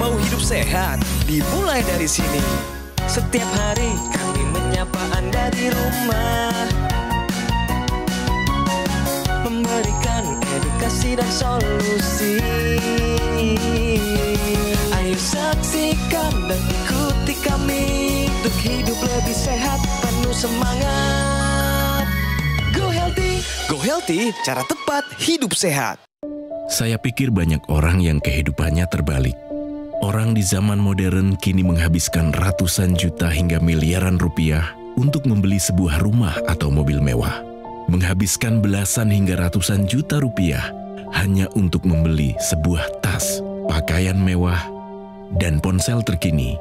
Mau hidup sehat, dimulai dari sini. Setiap hari kami menyapa Anda di rumah. Memberikan edukasi dan solusi. Ayo saksikan dan ikuti kami untuk hidup lebih sehat, penuh semangat. Go healthy, go healthy, cara tepat hidup sehat. Saya pikir banyak orang yang kehidupannya terbalik. Orang di zaman modern kini menghabiskan ratusan juta hingga miliaran rupiah untuk membeli sebuah rumah atau mobil mewah. Menghabiskan belasan hingga ratusan juta rupiah hanya untuk membeli sebuah tas, pakaian mewah, dan ponsel terkini.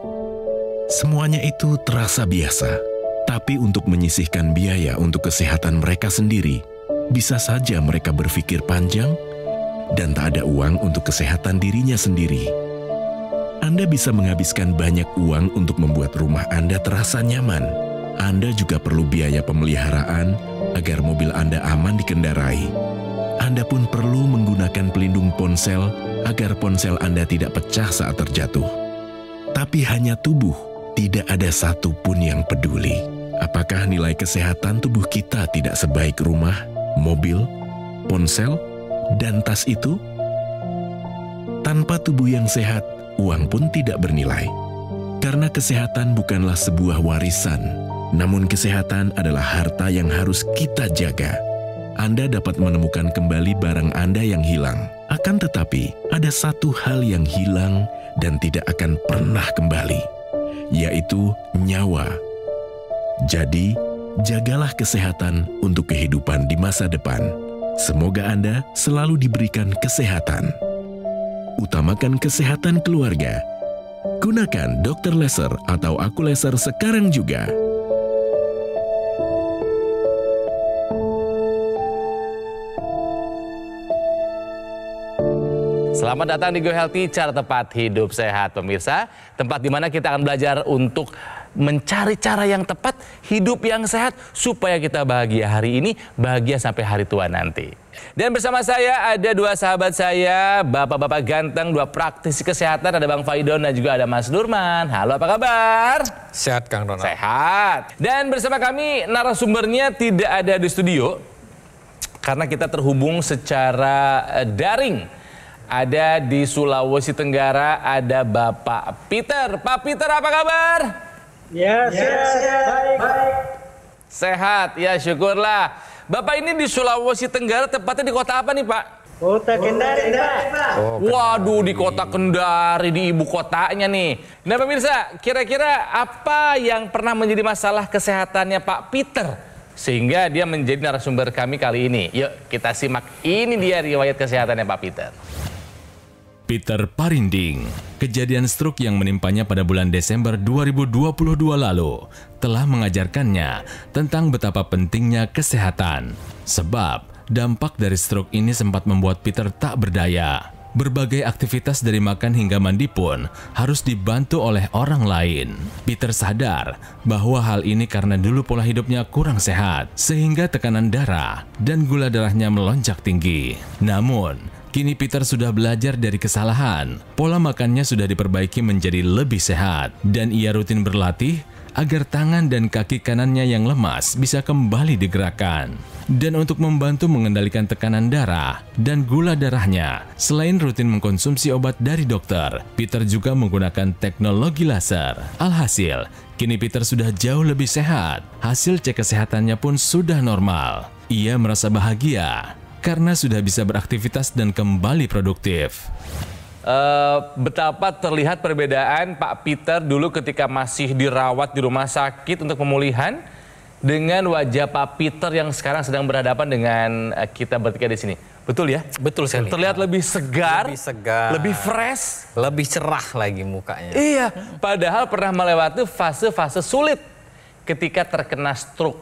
Semuanya itu terasa biasa, tapi untuk menyisihkan biaya untuk kesehatan mereka sendiri, bisa saja mereka berpikir panjang dan tak ada uang untuk kesehatan dirinya sendiri. Anda bisa menghabiskan banyak uang untuk membuat rumah Anda terasa nyaman. Anda juga perlu biaya pemeliharaan agar mobil Anda aman dikendarai. Anda pun perlu menggunakan pelindung ponsel agar ponsel Anda tidak pecah saat terjatuh. Tapi hanya tubuh, tidak ada satupun yang peduli. Apakah nilai kesehatan tubuh kita tidak sebaik rumah, mobil, ponsel, dan tas itu? Tanpa tubuh yang sehat, uang pun tidak bernilai. Karena kesehatan bukanlah sebuah warisan, namun kesehatan adalah harta yang harus kita jaga. Anda dapat menemukan kembali barang Anda yang hilang. Akan tetapi, ada satu hal yang hilang dan tidak akan pernah kembali, yaitu nyawa. Jadi, jagalah kesehatan untuk kehidupan di masa depan. Semoga Anda selalu diberikan kesehatan. Utamakan kesehatan keluarga. Gunakan dokter Laser atau Aku Laser sekarang juga. Selamat datang di Go Healthy, cara tempat hidup sehat pemirsa. Tempat di mana kita akan belajar untuk mencari cara yang tepat, hidup yang sehat supaya kita bahagia hari ini, bahagia sampai hari tua nanti. Dan bersama saya ada dua sahabat saya, bapak-bapak ganteng, dua praktisi kesehatan, ada Bang Faidon dan juga ada Mas Nurman. Halo apa kabar? Sehat Kang Ronald. Sehat. Dan bersama kami narasumbernya tidak ada di studio, karena kita terhubung secara eh, daring ada di Sulawesi Tenggara ada Bapak Peter. Pak Peter apa kabar? Yes, yes, yes. Baik. baik. Sehat, ya syukurlah. Bapak ini di Sulawesi Tenggara, tepatnya di kota apa nih Pak? Kota Kendari, Pak. Oh, Waduh, di kota Kendari, di ibu kotanya nih. Nah, pemirsa, kira-kira apa yang pernah menjadi masalah kesehatannya Pak Peter? Sehingga dia menjadi narasumber kami kali ini. Yuk, kita simak. Ini dia riwayat kesehatannya Pak Peter. Peter Parinding. Kejadian stroke yang menimpanya pada bulan Desember 2022 lalu telah mengajarkannya tentang betapa pentingnya kesehatan. Sebab dampak dari stroke ini sempat membuat Peter tak berdaya. Berbagai aktivitas dari makan hingga mandi pun harus dibantu oleh orang lain. Peter sadar bahwa hal ini karena dulu pola hidupnya kurang sehat, sehingga tekanan darah dan gula darahnya melonjak tinggi. Namun, Kini Peter sudah belajar dari kesalahan. Pola makannya sudah diperbaiki menjadi lebih sehat dan ia rutin berlatih agar tangan dan kaki kanannya yang lemas bisa kembali digerakkan. Dan untuk membantu mengendalikan tekanan darah dan gula darahnya, selain rutin mengkonsumsi obat dari dokter, Peter juga menggunakan teknologi laser. Alhasil, kini Peter sudah jauh lebih sehat. Hasil cek kesehatannya pun sudah normal. Ia merasa bahagia karena sudah bisa beraktivitas dan kembali produktif. Uh, betapa terlihat perbedaan Pak Peter dulu ketika masih dirawat di rumah sakit untuk pemulihan dengan wajah Pak Peter yang sekarang sedang berhadapan dengan eh, kita bertiga di sini. Betul ya? Betul sekali. Terlihat lebih segar, lebih segar, lebih fresh, lebih cerah lagi mukanya. Iya, padahal pernah melewati fase-fase sulit ketika terkena stroke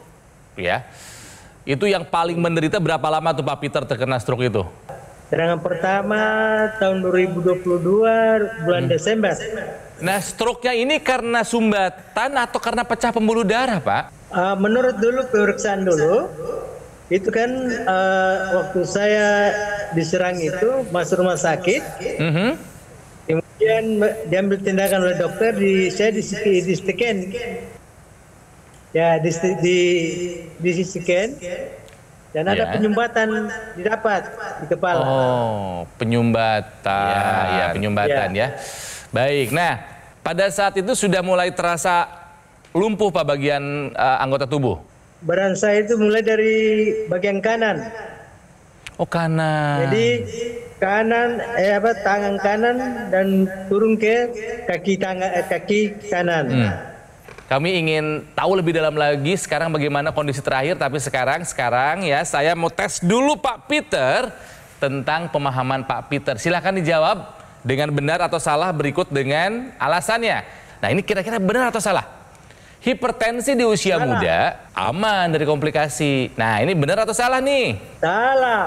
ya. Itu yang paling menderita berapa lama tuh Pak Peter terkena stroke itu? Serangan pertama tahun 2022 bulan hmm. Desember. Nah, stroke-nya ini karena sumbatan atau karena pecah pembuluh darah, Pak? Uh, menurut dulu pemeriksaan dulu, itu kan uh, waktu saya diserang itu masuk rumah sakit. Mm -hmm. Kemudian diambil tindakan oleh dokter, di, saya di, di, di di ya di di, di sisi ken dan ada ya. penyumbatan didapat di kepala. Oh, penyumbatan. Ya, ya penyumbatan ya. ya. Baik. Nah, pada saat itu sudah mulai terasa lumpuh Pak bagian uh, anggota tubuh. Badan saya itu mulai dari bagian kanan. Oh, kanan. Jadi kanan eh apa tangan kanan dan turun ke kaki tangan eh, kaki kanan. Hmm. Kami ingin tahu lebih dalam lagi sekarang bagaimana kondisi terakhir. Tapi sekarang, sekarang ya saya mau tes dulu Pak Peter tentang pemahaman Pak Peter. Silahkan dijawab dengan benar atau salah berikut dengan alasannya. Nah ini kira-kira benar atau salah? Hipertensi di usia salah. muda aman dari komplikasi. Nah ini benar atau salah nih? Salah.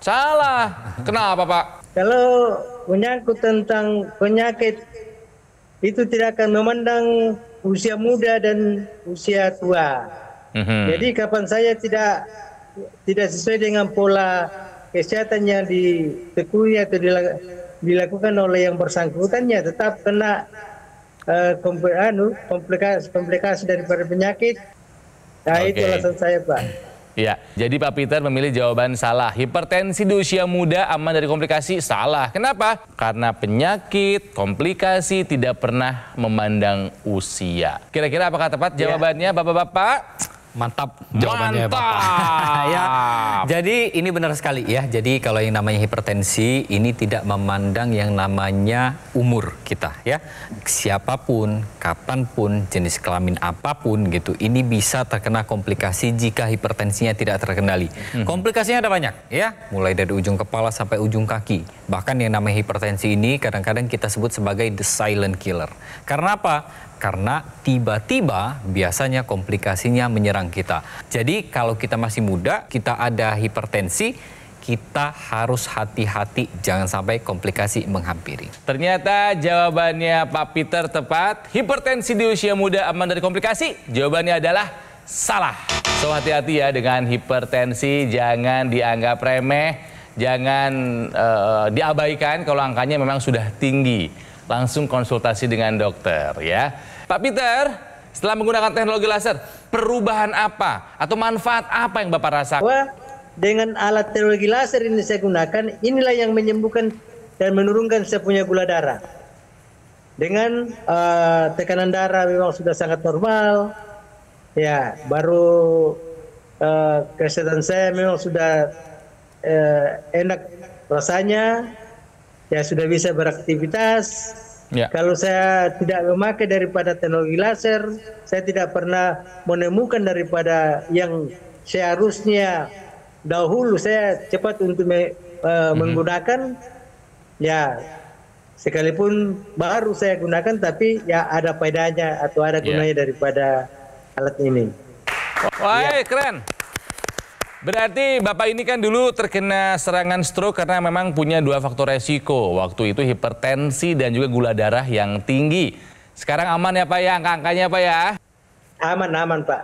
Salah. Kenapa Pak? Kalau menyangkut tentang penyakit itu tidak akan memandang usia muda dan usia tua. Mm-hmm. Jadi kapan saya tidak tidak sesuai dengan pola kesehatan yang ditekuni atau dilakukan oleh yang bersangkutannya tetap kena uh, komplikasi, komplikasi daripada penyakit. Nah okay. itu alasan saya Pak. Iya, jadi Pak Peter memilih jawaban salah. Hipertensi di usia muda aman dari komplikasi salah. Kenapa? Karena penyakit, komplikasi tidak pernah memandang usia. Kira-kira apakah tepat iya. jawabannya Bapak-bapak? Ya. Mantap jawabannya Mantap. Bapak. ya. Jadi ini benar sekali ya. Jadi kalau yang namanya hipertensi ini tidak memandang yang namanya umur kita ya. Siapapun, kapanpun, jenis kelamin apapun gitu. Ini bisa terkena komplikasi jika hipertensinya tidak terkendali. Hmm. Komplikasinya ada banyak ya. Mulai dari ujung kepala sampai ujung kaki. Bahkan yang namanya hipertensi ini kadang-kadang kita sebut sebagai the silent killer. Karena apa? karena tiba-tiba biasanya komplikasinya menyerang kita. Jadi kalau kita masih muda, kita ada hipertensi, kita harus hati-hati jangan sampai komplikasi menghampiri. Ternyata jawabannya Pak Peter tepat. Hipertensi di usia muda aman dari komplikasi? Jawabannya adalah salah. So hati-hati ya dengan hipertensi, jangan dianggap remeh, jangan uh, diabaikan kalau angkanya memang sudah tinggi langsung konsultasi dengan dokter ya. Pak Peter, setelah menggunakan teknologi laser, perubahan apa atau manfaat apa yang Bapak rasakan? Wah, dengan alat teknologi laser ini saya gunakan, inilah yang menyembuhkan dan menurunkan saya punya gula darah. Dengan uh, tekanan darah memang sudah sangat normal, ya baru uh, kesehatan saya memang sudah uh, enak rasanya ya sudah bisa beraktivitas. Ya. Kalau saya tidak memakai daripada teknologi laser, saya tidak pernah menemukan daripada yang seharusnya dahulu saya cepat untuk me, uh, hmm. menggunakan ya sekalipun baru saya gunakan tapi ya ada faedahnya atau ada ya. gunanya yeah. daripada alat ini. Wah, ya. keren. Berarti Bapak ini kan dulu terkena serangan stroke karena memang punya dua faktor resiko. Waktu itu hipertensi dan juga gula darah yang tinggi. Sekarang aman ya Pak ya, angka-angkanya Pak ya? Aman, aman Pak.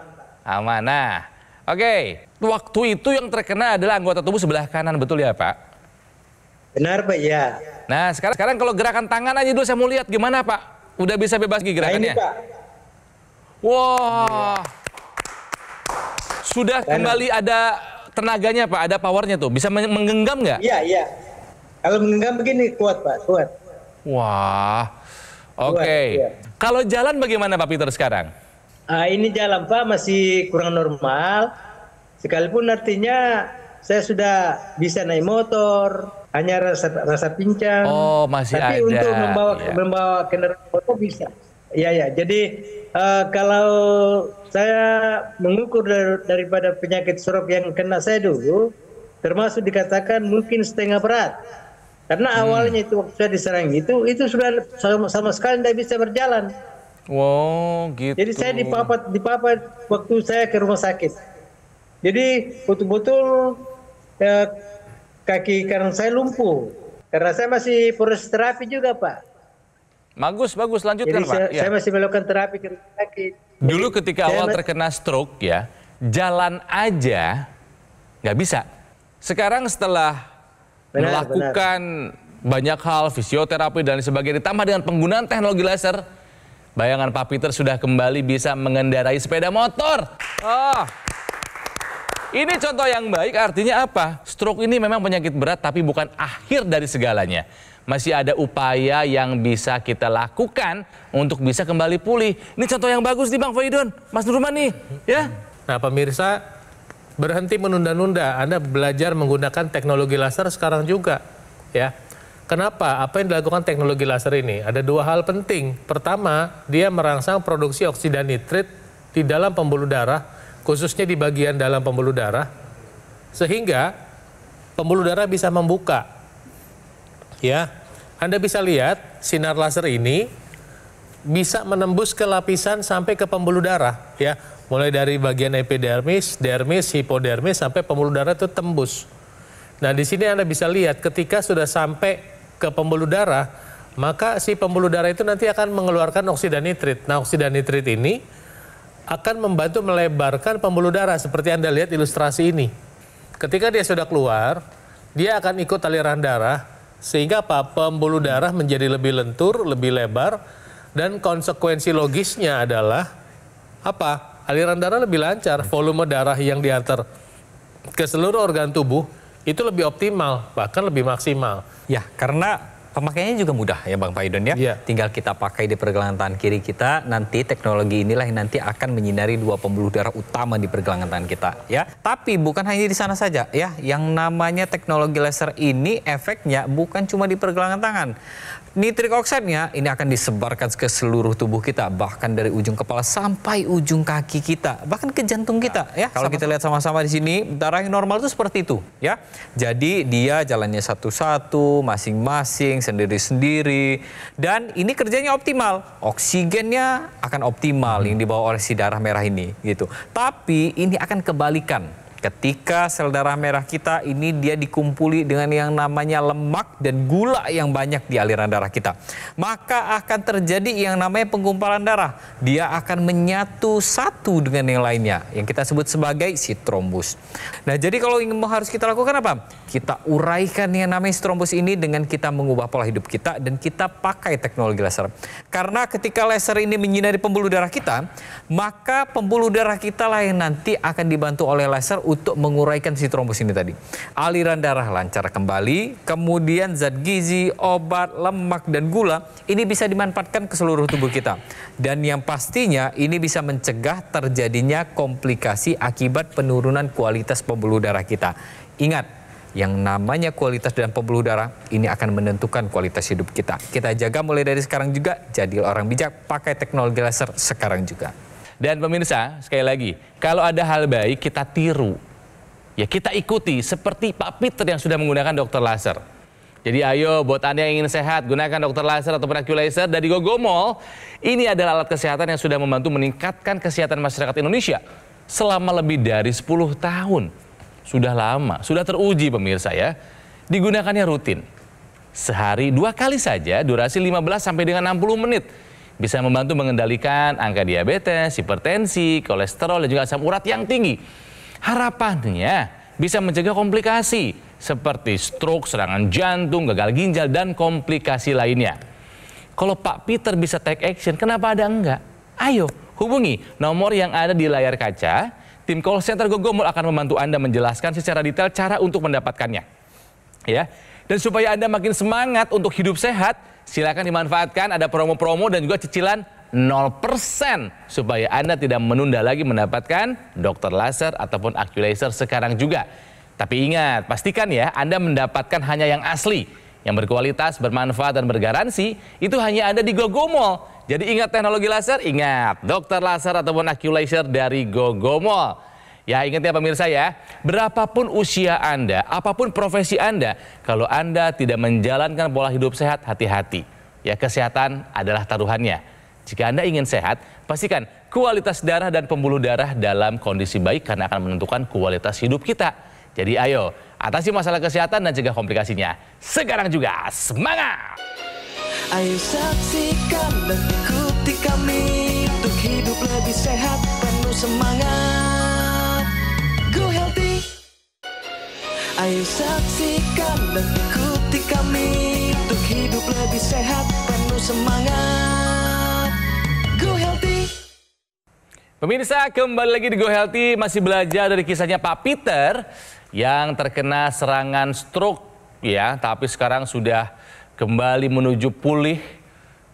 Aman, nah. Oke, waktu itu yang terkena adalah anggota tubuh sebelah kanan, betul ya Pak? Benar Pak, ya. Nah sekarang, sekarang kalau gerakan tangan aja dulu saya mau lihat gimana Pak? Udah bisa bebas gerakannya? Nah, ini Pak. Wah. Wow sudah kembali ada tenaganya Pak, ada powernya tuh. Bisa menggenggam nggak? Iya, iya. Kalau menggenggam begini kuat Pak, kuat. Wah. Oke. Okay. Iya. Kalau jalan bagaimana Pak Peter sekarang? Uh, ini jalan Pak masih kurang normal. Sekalipun artinya saya sudah bisa naik motor, hanya rasa rasa pincang. Oh, masih Tapi ada. Tapi untuk membawa ya. membawa kendaraan motor bisa. Iya ya jadi eh, kalau saya mengukur daripada penyakit stroke yang kena saya dulu termasuk dikatakan mungkin setengah berat karena hmm. awalnya itu waktu saya diserang itu itu sudah sama, sama sekali tidak bisa berjalan. Wow, gitu. Jadi saya gitu. dipapat dipapat waktu saya ke rumah sakit. Jadi betul-betul eh, kaki kanan saya lumpuh karena saya masih proses terapi juga pak. Bagus, bagus. Lanjutkan, Jadi Pak. Saya, ya. saya masih melakukan terapi ke sakit. Dulu ketika saya awal terkena stroke ya, jalan aja nggak bisa. Sekarang setelah benar, melakukan benar. banyak hal, fisioterapi dan sebagainya, ditambah dengan penggunaan teknologi laser, bayangan Pak Peter sudah kembali bisa mengendarai sepeda motor. Oh. Ini contoh yang baik artinya apa? Stroke ini memang penyakit berat tapi bukan akhir dari segalanya masih ada upaya yang bisa kita lakukan untuk bisa kembali pulih. Ini contoh yang bagus nih Bang Faidon, Mas Nurman nih, ya. Nah pemirsa, berhenti menunda-nunda. Anda belajar menggunakan teknologi laser sekarang juga, ya. Kenapa? Apa yang dilakukan teknologi laser ini? Ada dua hal penting. Pertama, dia merangsang produksi oksidan nitrit di dalam pembuluh darah, khususnya di bagian dalam pembuluh darah, sehingga pembuluh darah bisa membuka ya. Anda bisa lihat sinar laser ini bisa menembus ke lapisan sampai ke pembuluh darah ya. Mulai dari bagian epidermis, dermis, hipodermis sampai pembuluh darah itu tembus. Nah, di sini Anda bisa lihat ketika sudah sampai ke pembuluh darah, maka si pembuluh darah itu nanti akan mengeluarkan oksida nitrit. Nah, oksida nitrit ini akan membantu melebarkan pembuluh darah seperti Anda lihat ilustrasi ini. Ketika dia sudah keluar, dia akan ikut aliran darah sehingga apa? Pembuluh darah menjadi lebih lentur, lebih lebar, dan konsekuensi logisnya adalah apa? Aliran darah lebih lancar, volume darah yang diantar ke seluruh organ tubuh itu lebih optimal, bahkan lebih maksimal. Ya, karena pemakaiannya juga mudah ya Bang Paidon ya. Yeah. Tinggal kita pakai di pergelangan tangan kiri kita, nanti teknologi inilah yang nanti akan menyinari dua pembuluh darah utama di pergelangan tangan kita ya. Tapi bukan hanya di sana saja ya, yang namanya teknologi laser ini efeknya bukan cuma di pergelangan tangan. Nitrik oksidnya ini akan disebarkan ke seluruh tubuh kita, bahkan dari ujung kepala sampai ujung kaki kita, bahkan ke jantung nah, kita nah, ya. Kalau sama kita lihat sama-sama di sini, darah yang normal itu seperti itu ya. Jadi dia jalannya satu-satu, masing-masing, sendiri-sendiri dan ini kerjanya optimal. Oksigennya akan optimal yang dibawa oleh si darah merah ini gitu. Tapi ini akan kebalikan Ketika sel darah merah kita ini dia dikumpuli dengan yang namanya lemak dan gula yang banyak di aliran darah kita. Maka akan terjadi yang namanya penggumpalan darah. Dia akan menyatu satu dengan yang lainnya yang kita sebut sebagai si trombus. Nah jadi kalau ingin harus kita lakukan apa? Kita uraikan yang namanya si trombus ini dengan kita mengubah pola hidup kita dan kita pakai teknologi laser. Karena ketika laser ini menyinari pembuluh darah kita, maka pembuluh darah kita lah yang nanti akan dibantu oleh laser untuk menguraikan si trombos ini tadi. Aliran darah lancar kembali, kemudian zat gizi, obat, lemak, dan gula ini bisa dimanfaatkan ke seluruh tubuh kita. Dan yang pastinya ini bisa mencegah terjadinya komplikasi akibat penurunan kualitas pembuluh darah kita. Ingat, yang namanya kualitas dan pembuluh darah ini akan menentukan kualitas hidup kita. Kita jaga mulai dari sekarang juga, jadi orang bijak, pakai teknologi laser sekarang juga. Dan pemirsa, sekali lagi, kalau ada hal baik kita tiru. Ya kita ikuti seperti Pak Peter yang sudah menggunakan dokter laser. Jadi ayo buat Anda yang ingin sehat, gunakan dokter laser atau ataupun laser dari Gogomol. Ini adalah alat kesehatan yang sudah membantu meningkatkan kesehatan masyarakat Indonesia selama lebih dari 10 tahun. Sudah lama, sudah teruji pemirsa ya. Digunakannya rutin, sehari dua kali saja durasi 15 sampai dengan 60 menit bisa membantu mengendalikan angka diabetes, hipertensi, kolesterol dan juga asam urat yang tinggi. Harapannya bisa mencegah komplikasi seperti stroke, serangan jantung, gagal ginjal dan komplikasi lainnya. Kalau Pak Peter bisa take action, kenapa ada enggak? Ayo hubungi nomor yang ada di layar kaca. Tim call center Gogomol akan membantu Anda menjelaskan secara detail cara untuk mendapatkannya. Ya. Dan supaya Anda makin semangat untuk hidup sehat, Silakan dimanfaatkan, ada promo-promo dan juga cicilan 0% supaya Anda tidak menunda lagi mendapatkan dokter laser ataupun aculaser sekarang juga. Tapi ingat, pastikan ya Anda mendapatkan hanya yang asli, yang berkualitas, bermanfaat, dan bergaransi, itu hanya ada di Gogomol. Jadi ingat teknologi laser, ingat dokter laser ataupun aculaser dari Gogomol. Ya ingat ya pemirsa ya, berapapun usia Anda, apapun profesi Anda, kalau Anda tidak menjalankan pola hidup sehat, hati-hati. Ya kesehatan adalah taruhannya. Jika Anda ingin sehat, pastikan kualitas darah dan pembuluh darah dalam kondisi baik karena akan menentukan kualitas hidup kita. Jadi ayo, atasi masalah kesehatan dan cegah komplikasinya. Sekarang juga, semangat! Ayo saksikan dan ikuti kami untuk hidup lebih sehat, penuh semangat. Ayo saksikan dan ikuti kami Untuk hidup lebih sehat penuh semangat Go Healthy Pemirsa kembali lagi di Go Healthy masih belajar dari kisahnya Pak Peter yang terkena serangan stroke ya tapi sekarang sudah kembali menuju pulih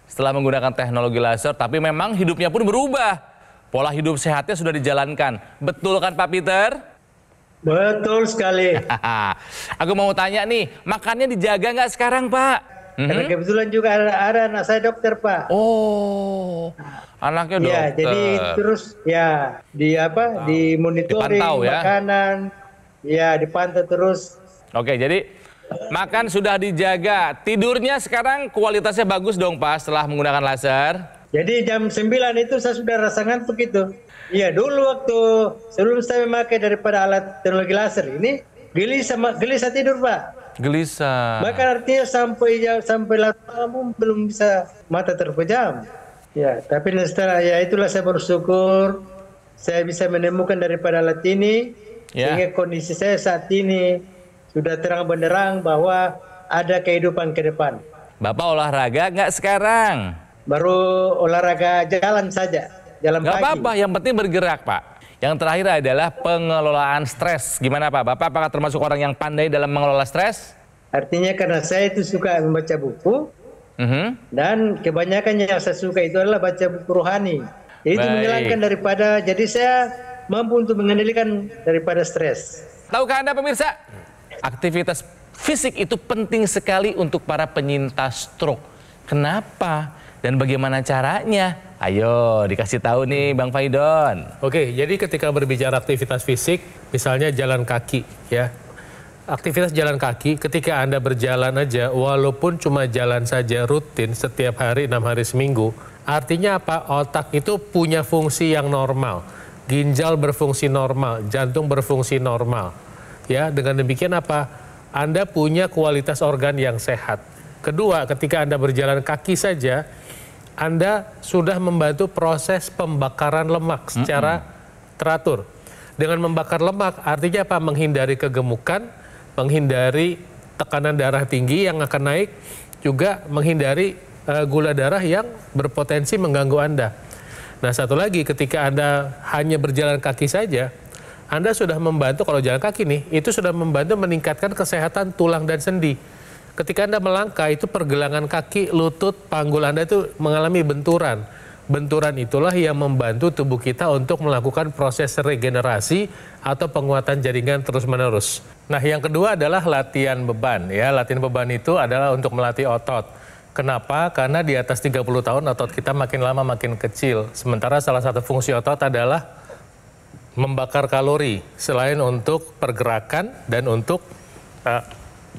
setelah menggunakan teknologi laser tapi memang hidupnya pun berubah. Pola hidup sehatnya sudah dijalankan. Betul kan Pak Peter? Betul sekali. Aku mau tanya nih, makannya dijaga nggak sekarang Pak? hmm kebetulan juga ada, ada anak saya dokter Pak. Oh, nah, anaknya iya, dokter. Ya, jadi terus ya di apa? Oh. Di monitoring Dipantau, ya? makanan, ya dipantau terus. Oke, jadi makan sudah dijaga, tidurnya sekarang kualitasnya bagus dong Pak setelah menggunakan laser. Jadi jam 9 itu saya sudah rasa ngantuk itu. Iya dulu waktu sebelum saya memakai daripada alat teknologi laser ini gelisah gelisah tidur pak. Gelisah. Bahkan artinya sampai sampai larut belum bisa mata terpejam. Ya tapi setelah ya itulah saya bersyukur saya bisa menemukan daripada alat ini yeah. sehingga kondisi saya saat ini sudah terang benderang bahwa ada kehidupan ke depan. Bapak olahraga nggak sekarang? Baru olahraga jalan saja jalan Gak apa-apa, yang penting bergerak Pak. Yang terakhir adalah pengelolaan stres. Gimana Pak? Bapak apakah termasuk orang yang pandai dalam mengelola stres? Artinya karena saya itu suka membaca buku. Mm -hmm. Dan kebanyakan yang saya suka itu adalah baca buku rohani. Jadi Baik. itu menghilangkan daripada, jadi saya mampu untuk mengendalikan daripada stres. Tahukah Anda pemirsa? Aktivitas fisik itu penting sekali untuk para penyintas stroke. Kenapa? Dan bagaimana caranya? Ayo dikasih tahu nih Bang Faidon. Oke, jadi ketika berbicara aktivitas fisik, misalnya jalan kaki ya. Aktivitas jalan kaki ketika Anda berjalan aja walaupun cuma jalan saja rutin setiap hari enam hari seminggu, artinya apa? Otak itu punya fungsi yang normal. Ginjal berfungsi normal, jantung berfungsi normal. Ya, dengan demikian apa? Anda punya kualitas organ yang sehat. Kedua, ketika Anda berjalan kaki saja anda sudah membantu proses pembakaran lemak secara mm -hmm. teratur. Dengan membakar lemak artinya apa? Menghindari kegemukan, menghindari tekanan darah tinggi yang akan naik, juga menghindari uh, gula darah yang berpotensi mengganggu Anda. Nah, satu lagi ketika Anda hanya berjalan kaki saja, anda sudah membantu kalau jalan kaki nih, itu sudah membantu meningkatkan kesehatan tulang dan sendi ketika Anda melangkah itu pergelangan kaki, lutut, panggul Anda itu mengalami benturan. Benturan itulah yang membantu tubuh kita untuk melakukan proses regenerasi atau penguatan jaringan terus-menerus. Nah, yang kedua adalah latihan beban ya. Latihan beban itu adalah untuk melatih otot. Kenapa? Karena di atas 30 tahun otot kita makin lama makin kecil. Sementara salah satu fungsi otot adalah membakar kalori selain untuk pergerakan dan untuk eh,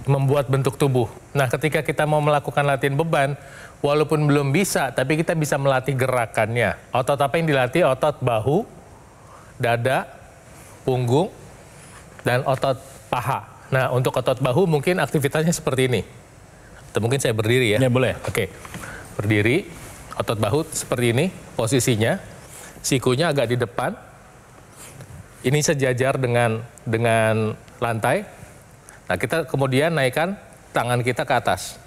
membuat bentuk tubuh. Nah, ketika kita mau melakukan latihan beban, walaupun belum bisa, tapi kita bisa melatih gerakannya. Otot apa yang dilatih? Otot bahu, dada, punggung, dan otot paha. Nah, untuk otot bahu mungkin aktivitasnya seperti ini. Atau mungkin saya berdiri ya. Ya, boleh. Oke. Berdiri, otot bahu seperti ini posisinya. Sikunya agak di depan. Ini sejajar dengan dengan lantai Nah kita kemudian naikkan tangan kita ke atas.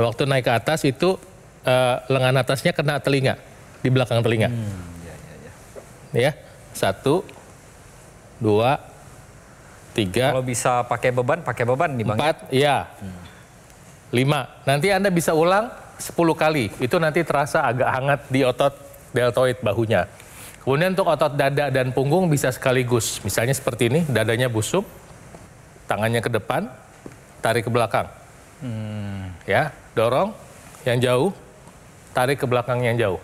Waktu naik ke atas itu uh, lengan atasnya kena telinga, di belakang telinga. Hmm, iya, iya, iya. ya, satu, dua, tiga. Kalau bisa pakai beban, pakai beban di Empat, ya. Hmm. Lima, nanti Anda bisa ulang sepuluh kali. Itu nanti terasa agak hangat di otot deltoid bahunya. Kemudian untuk otot dada dan punggung bisa sekaligus. Misalnya seperti ini, dadanya busuk, tangannya ke depan, tarik ke belakang. Hmm. Ya, dorong yang jauh, tarik ke belakang yang jauh.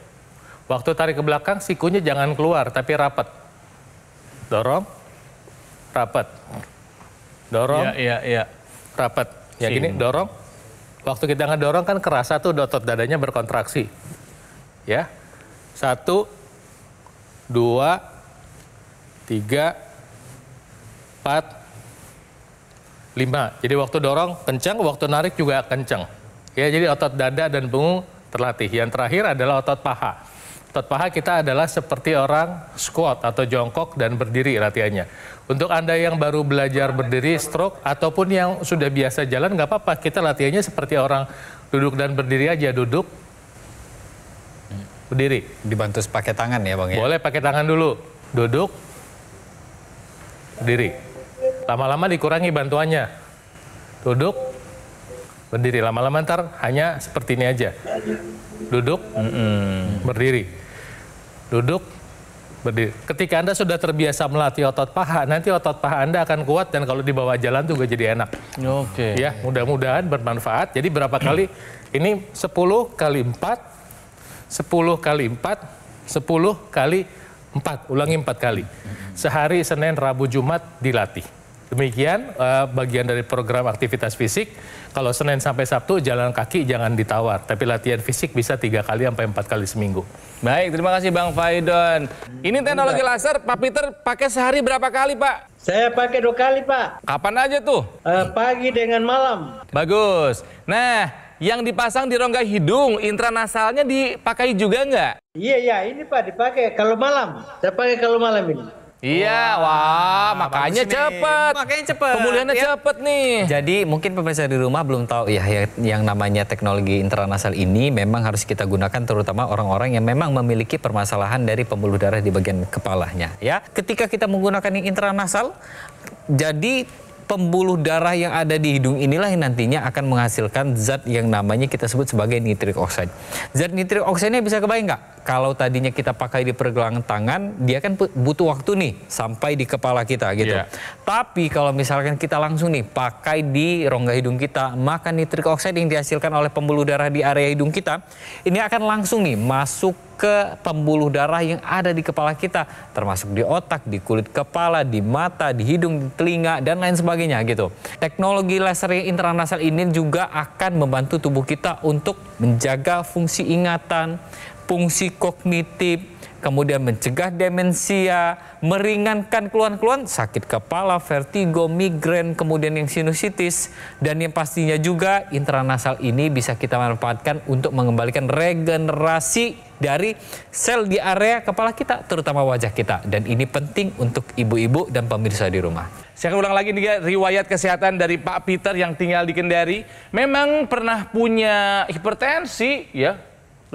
Waktu tarik ke belakang, sikunya jangan keluar, tapi rapat. Dorong, rapat. Dorong, ya, ya, ya. rapat. Ya gini, dorong. Waktu kita ngedorong kan kerasa tuh dotot dadanya berkontraksi. Ya, satu, dua, tiga, empat, 5. Jadi waktu dorong kencang, waktu narik juga kencang. Ya, jadi otot dada dan punggung terlatih. Yang terakhir adalah otot paha. Otot paha kita adalah seperti orang squat atau jongkok dan berdiri latihannya. Untuk Anda yang baru belajar berdiri, stroke, ataupun yang sudah biasa jalan, nggak apa-apa. Kita latihannya seperti orang duduk dan berdiri aja. Duduk, berdiri. Dibantu pakai tangan ya Bang ya? Boleh pakai tangan dulu. Duduk, berdiri lama-lama dikurangi bantuannya. Duduk, berdiri. Lama-lama ntar hanya seperti ini aja. Duduk, mm -mm. berdiri. Duduk, berdiri. Ketika Anda sudah terbiasa melatih otot paha, nanti otot paha Anda akan kuat dan kalau dibawa jalan juga jadi enak. Oke. Okay. Ya, mudah-mudahan bermanfaat. Jadi berapa kali? Ini 10 kali 4, 10 kali 4, 10 kali 4. Ulangi 4 kali. Sehari Senin, Rabu, Jumat dilatih. Demikian uh, bagian dari program aktivitas fisik. Kalau Senin sampai Sabtu jalan kaki jangan ditawar, tapi latihan fisik bisa tiga kali sampai empat kali seminggu. Baik, terima kasih Bang Faidon. Ini teknologi laser, Pak Peter pakai sehari berapa kali Pak? Saya pakai dua kali Pak. Kapan aja tuh? Uh, pagi dengan malam. Bagus. Nah, yang dipasang di rongga hidung, intranasalnya dipakai juga nggak? Iya, iya. Ini Pak dipakai kalau malam. Saya pakai kalau malam ini. Iya, wah, wah makanya cepat. Makanya cepat. Pemulihannya ya. cepat nih. Jadi mungkin pemirsa di rumah belum tahu ya, ya yang namanya teknologi intranasal ini memang harus kita gunakan terutama orang-orang yang memang memiliki permasalahan dari pembuluh darah di bagian kepalanya ya. Ketika kita menggunakan yang intranasal jadi pembuluh darah yang ada di hidung inilah yang nantinya akan menghasilkan zat yang namanya kita sebut sebagai nitric oxide. Zat nitric oxide ini bisa kebayang nggak? kalau tadinya kita pakai di pergelangan tangan, dia kan butuh waktu nih sampai di kepala kita gitu. Yeah. Tapi kalau misalkan kita langsung nih pakai di rongga hidung kita, maka nitrik oksida yang dihasilkan oleh pembuluh darah di area hidung kita, ini akan langsung nih masuk ke pembuluh darah yang ada di kepala kita, termasuk di otak, di kulit kepala, di mata, di hidung, di telinga, dan lain sebagainya gitu. Teknologi laser intranasal ini juga akan membantu tubuh kita untuk menjaga fungsi ingatan, fungsi kognitif, kemudian mencegah demensia, meringankan keluhan-keluhan sakit kepala, vertigo, migrain, kemudian yang sinusitis, dan yang pastinya juga intranasal ini bisa kita manfaatkan untuk mengembalikan regenerasi dari sel di area kepala kita, terutama wajah kita. Dan ini penting untuk ibu-ibu dan pemirsa di rumah. Saya akan ulang lagi nih riwayat kesehatan dari Pak Peter yang tinggal di Kendari. Memang pernah punya hipertensi ya,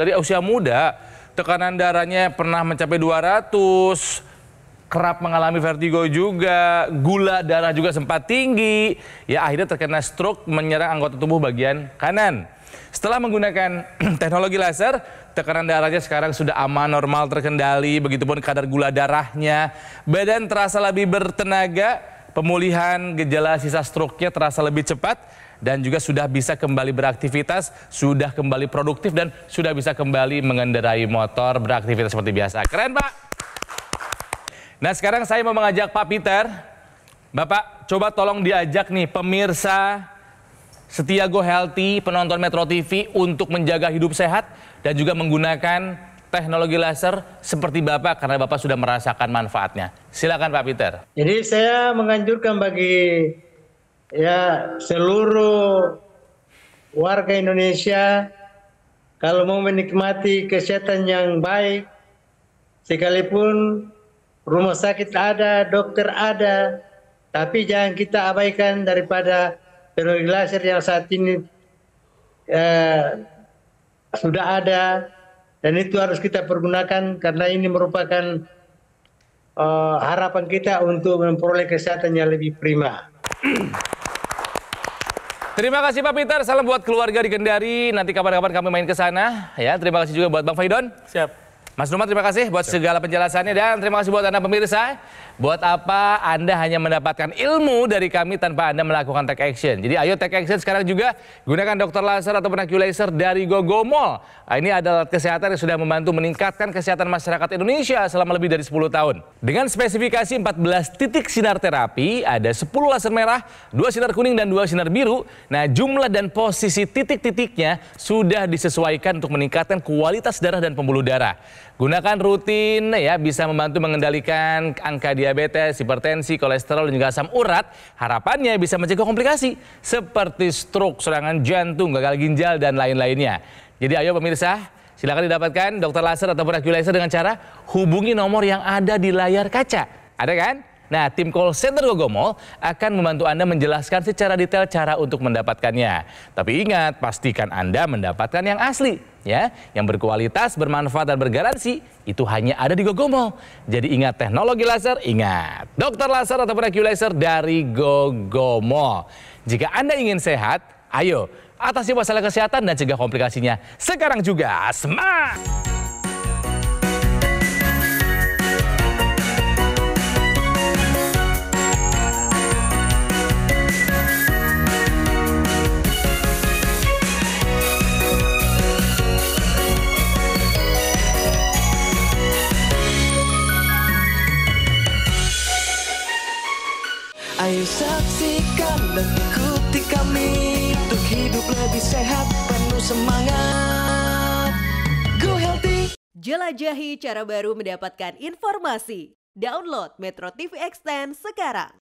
dari usia muda. Tekanan darahnya pernah mencapai 200, kerap mengalami vertigo juga, gula darah juga sempat tinggi. Ya akhirnya terkena stroke menyerang anggota tubuh bagian kanan. Setelah menggunakan teknologi laser, tekanan darahnya sekarang sudah aman, normal, terkendali. Begitupun kadar gula darahnya. Badan terasa lebih bertenaga, pemulihan gejala sisa stroke-nya terasa lebih cepat dan juga sudah bisa kembali beraktivitas, sudah kembali produktif dan sudah bisa kembali mengendarai motor beraktivitas seperti biasa. Keren Pak. Nah sekarang saya mau mengajak Pak Peter. Bapak coba tolong diajak nih pemirsa setia Go Healthy, penonton Metro TV untuk menjaga hidup sehat dan juga menggunakan teknologi laser seperti Bapak karena Bapak sudah merasakan manfaatnya. Silakan Pak Peter. Jadi saya menganjurkan bagi ya seluruh warga Indonesia kalau mau menikmati kesehatan yang baik sekalipun rumah sakit ada, dokter ada, tapi jangan kita abaikan daripada teknologi laser yang saat ini eh, sudah ada dan itu harus kita pergunakan karena ini merupakan eh, harapan kita untuk memperoleh kesehatan yang lebih prima. Terima kasih Pak Peter, salam buat keluarga di Kendari. Nanti kapan-kapan kami main ke sana. Ya, terima kasih juga buat Bang Faidon. Siap. Mas Numan terima kasih buat segala penjelasannya dan terima kasih buat Anda pemirsa. Buat apa Anda hanya mendapatkan ilmu dari kami tanpa Anda melakukan take action. Jadi ayo take action sekarang juga gunakan dokter laser atau penakju laser dari Gogomol. Nah, ini adalah kesehatan yang sudah membantu meningkatkan kesehatan masyarakat Indonesia selama lebih dari 10 tahun. Dengan spesifikasi 14 titik sinar terapi, ada 10 laser merah, 2 sinar kuning dan 2 sinar biru. Nah jumlah dan posisi titik-titiknya sudah disesuaikan untuk meningkatkan kualitas darah dan pembuluh darah. Gunakan rutin ya bisa membantu mengendalikan angka diabetes, hipertensi, kolesterol dan juga asam urat. Harapannya bisa mencegah komplikasi seperti stroke, serangan jantung, gagal ginjal dan lain-lainnya. Jadi ayo pemirsa, silakan didapatkan dokter laser ataupun laser dengan cara hubungi nomor yang ada di layar kaca. Ada kan? Nah, tim call center Gogomol akan membantu Anda menjelaskan secara detail cara untuk mendapatkannya. Tapi ingat, pastikan Anda mendapatkan yang asli ya, yang berkualitas, bermanfaat dan bergaransi itu hanya ada di Gogomol. Jadi ingat teknologi laser, ingat Dokter Laser atau IQ Laser dari Gogomol. Jika Anda ingin sehat, ayo atasi masalah kesehatan dan cegah komplikasinya. Sekarang juga, Semangat! mengikuti kami Untuk hidup lebih sehat penuh semangat Go Healthy Jelajahi cara baru mendapatkan informasi Download Metro TV Extend sekarang